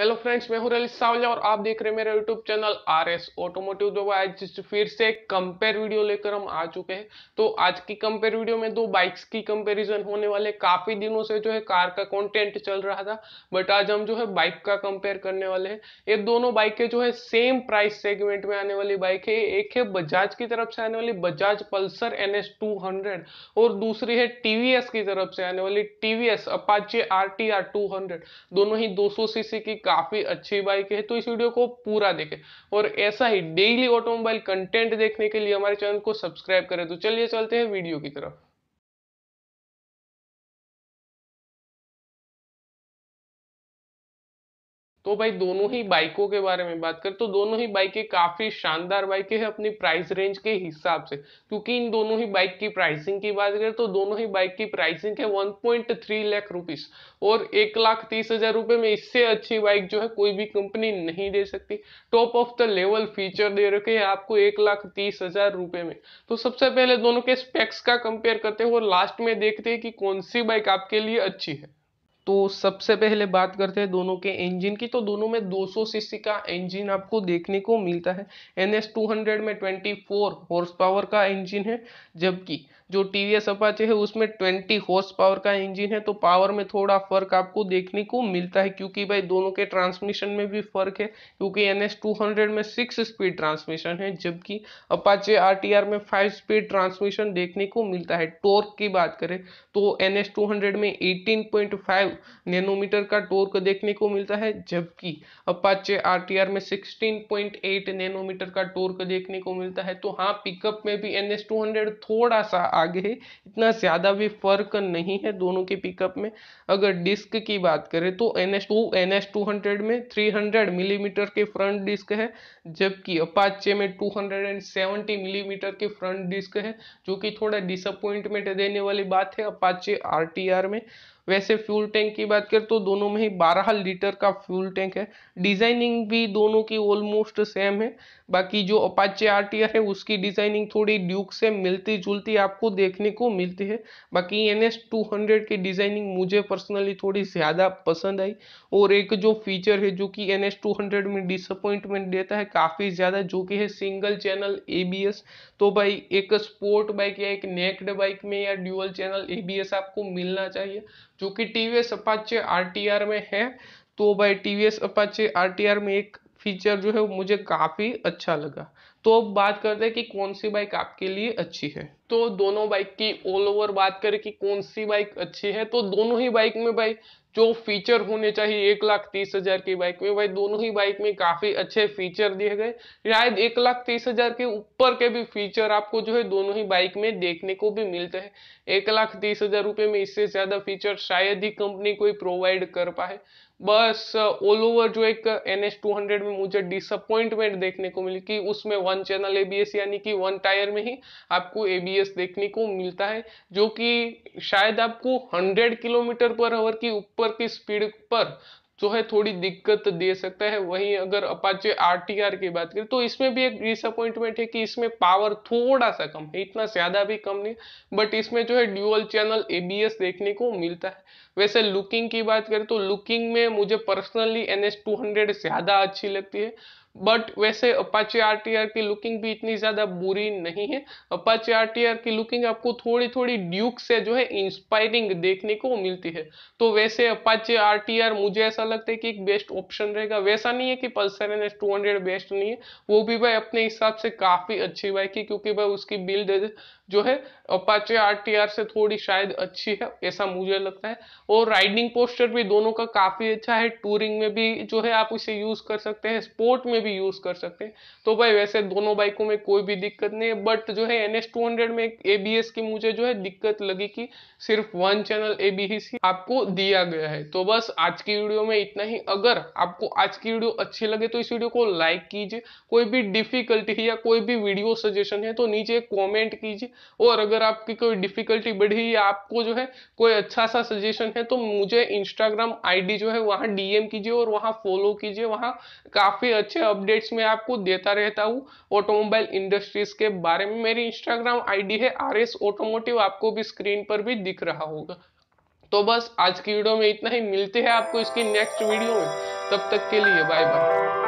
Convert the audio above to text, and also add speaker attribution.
Speaker 1: hello friends मैं हूं रलित सावलिया और आप देख रहे हैं मेरा YouTube channel R S automotive दो आज फिर से कंपेयर वीडियो लेकर हम आ चुके हैं तो आज की कंपेयर वीडियो में दो बाइक्स की कंपैरिजन होने वाले काफी दिनों से जो है कार का कंटेंट चल रहा था बट आज हम जो है बाइक का कंपेयर करने वाले हैं ये दोनों बाइकें जो है सेम प्राइस सेगमेंट में आने वाली बाइक है एक है बजाज की तरफ से आने वाली Bajaj Pulsar N S two hundred और दूसरी है टीवीएस की तरफ से आने वाली TVS Apache R T R two hundred दोनों ही दो सौ सीसी की काफी अच्छी बाइक है तो इस वीडियो को पूरा देखें और ऐसा ही डेली ऑटोमोबाइल कंटेंट देखने के लिए हमारे चैनल को सब्सक्राइब करें तो चलिए चलते हैं वीडियो की तरफ तो भाई दोनों ही बाइकों के बारे में बात करें तो दोनों ही बाइकें काफ़ी शानदार बाइकें हैं अपनी प्राइस रेंज के हिसाब से क्योंकि इन दोनों ही बाइक की प्राइसिंग की बात करें तो दोनों ही बाइक की प्राइसिंग है 1.3 लैख रुपीज और एक लाख तीस हज़ार रुपए में इससे अच्छी बाइक जो है कोई भी कंपनी नहीं दे सकती top of the level feature दे रखे है आपको एक लाख तीस हज़ार रुपए में तो सबसे पहले दोनों के स्पेक्स का कंपेयर करते हैं और लास्ट में देखते हैं कि कौन सी बाइक आपके लिए अच्छी है तो सबसे पहले बात करते हैं दोनों के इंजन की तो दोनों में 200 सीसी का इंजन आपको देखने को मिलता है एन एस टू में 24 हॉर्स पावर का इंजन है जबकि जो टी वी अपाचे है उसमें ट्वेंटी हॉर्स पावर का इंजन है तो पावर में थोड़ा फर्क आपको देखने को मिलता है क्योंकि भाई दोनों के ट्रांसमिशन में भी फर्क है क्योंकि एन एस टू हंड्रेड में सिक्स स्पीड ट्रांसमिशन है जबकि अपाचे आर टी आर में फाइव स्पीड ट्रांसमिशन देखने को मिलता है टोर्क की बात करें तो एन एस टू हंड्रेड में एटीन पॉइंट फाइव नैनोमीटर का टोर्क देखने को मिलता है जबकि अपाचे आर टी आर में सिक्सटीन पॉइंट एट नैनोमीटर का टोर्क देखने को मिलता है तो हाँ पिकअप में भी एन एस टू हंड्रेड थोड़ा सा आगे है इतना ज़्यादा भी फर्क नहीं है दोनों के पिकअप में अगर डिस्क की बात करें तो N S two N S two hundred में थ्री हंड्रेड मिलीमीटर के फ्रंट डिस्क है जबकि अपाचे में two hundred and seventy millimetre के फ्रंट डिस्क है जो कि थोड़ा डिसअपॉइंटमेंट देने वाली बात है अपाचे आर टी आर में वैसे फ्यूल टैंक की बात करें तो दोनों में ही 12 लीटर का फ्यूल टैंक है डिजाइनिंग भी दोनों की ऑलमोस्ट सेम है बाकी जो अपाचे आर है उसकी डिजाइनिंग थोड़ी ड्यूक से मिलती जुलती आपको देखने को मिलती है बाकी एन एस की डिजाइनिंग मुझे पर्सनली थोड़ी ज्यादा पसंद आई और एक जो फीचर है जो कि एन एस में डिसअपॉइंटमेंट देता है काफी ज्यादा जो कि है सिंगल चैनल एबीएस तो भाई एक स्पोर्ट बाइक या एक नेक्ड बाइक में या ड्यूअल चैनल एबीएस आपको मिलना चाहिए जो कि टीवीएस अपाचे आरटीआर में है तो भाई टीवीएस अपाचे आरटीआर में एक फीचर जो है वो मुझे काफ़ी अच्छा लगा तो अब बात करते हैं कि कौन सी बाइक आपके लिए अच्छी है तो दोनों बाइक की ऑल ओवर बात करें कि कौन सी बाइक अच्छी है तो दोनों ही बाइक में भाई जो फीचर होने चाहिए एक लाख तीस हजार की बाइक में भाई दोनों ही बाइक में काफी अच्छे फीचर दिए गए शायद एक लाख तीस हजार के ऊपर के भी फीचर आपको जो है दोनों ही बाइक में देखने को भी मिलते हैं एक लाख तीस हजार रुपये में इससे ज्यादा फीचर शायद ही कंपनी कोई प्रोवाइड कर पाए बस ऑल uh, ओवर जो एक एन एस टू हंड्रेड में मुझे डिसअपॉइंटमेंट देखने को मिली कि उसमें वन चैनल एबीएस यानी कि वन टायर में ही आपको एबीएस देखने को मिलता है जो कि शायद आपको हंड्रेड किलोमीटर पर आवर की ऊपर ऊपर की स्पीड पर जो है थोड़ी दिक्कत दे सकता है वहीं अगर अपाचे आर की बात करें तो इसमें भी एक डिसअपॉइंटमेंट है कि इसमें पावर थोड़ा सा कम है इतना ज़्यादा भी कम नहीं बट इसमें जो है ड्यूअल चैनल एबीएस देखने को मिलता है वैसे लुकिंग की बात करें तो लुकिंग में मुझे पर्सनली एन एस ज़्यादा अच्छी लगती है बट वैसे अपाचे आरटीआर की लुकिंग भी इतनी ज़्यादा बुरी नहीं है अपाचे आरटीआर की लुकिंग आपको थोड़ी थोड़ी ड्यूक से जो है इंस्पायरिंग देखने को मिलती है तो वैसे अपाचे आरटीआर मुझे ऐसा लगता है कि एक बेस्ट ऑप्शन रहेगा वैसा नहीं है कि Pulsar N S two best नहीं है वो भी भाई अपने हिसाब से काफ़ी अच्छी बाइक है क्योंकि भाई उसकी बिल्ड जो है अपाचे आर से थोड़ी शायद अच्छी है ऐसा मुझे लगता है और राइडिंग पोस्टर भी दोनों का काफ़ी अच्छा है टूरिंग में भी जो है आप इसे यूज़ कर सकते हैं स्पोर्ट में भी यूज़ कर सकते हैं तो भाई वैसे दोनों बाइकों में कोई भी दिक्कत नहीं है बट जो है एन एस टू हंड्रेड में ए की मुझे जो है दिक्कत लगी कि सिर्फ वन चैनल ए बी ही आपको दिया गया है तो बस आज की वीडियो में इतना ही अगर आपको आज की वीडियो अच्छी लगे तो इस वीडियो को लाइक कीजिए कोई भी डिफिकल्टी या कोई भी वीडियो सजेशन है तो नीचे कॉमेंट कीजिए और अगर आपकी कोई डिफिकल्टी बढ़ी या आपको जो है कोई अच्छा सा सजेशन है तो मुझे इंस्टाग्राम आईडी जो है वहां डीएम कीजिए और वहां फॉलो कीजिए वहां काफ़ी अच्छे अपडेट्स में आपको देता रहता हूँ ऑटोमोबाइल इंडस्ट्रीज के बारे में मेरी इंस्टाग्राम आई है आर एस ऑटोमोटिव आपको भी स्क्रीन पर भी दिख रहा होगा तो बस आज की वीडियो में इतना ही मिलते हैं आपको इसकी नेक्स्ट वीडियो में तब तक के लिए बाय बाय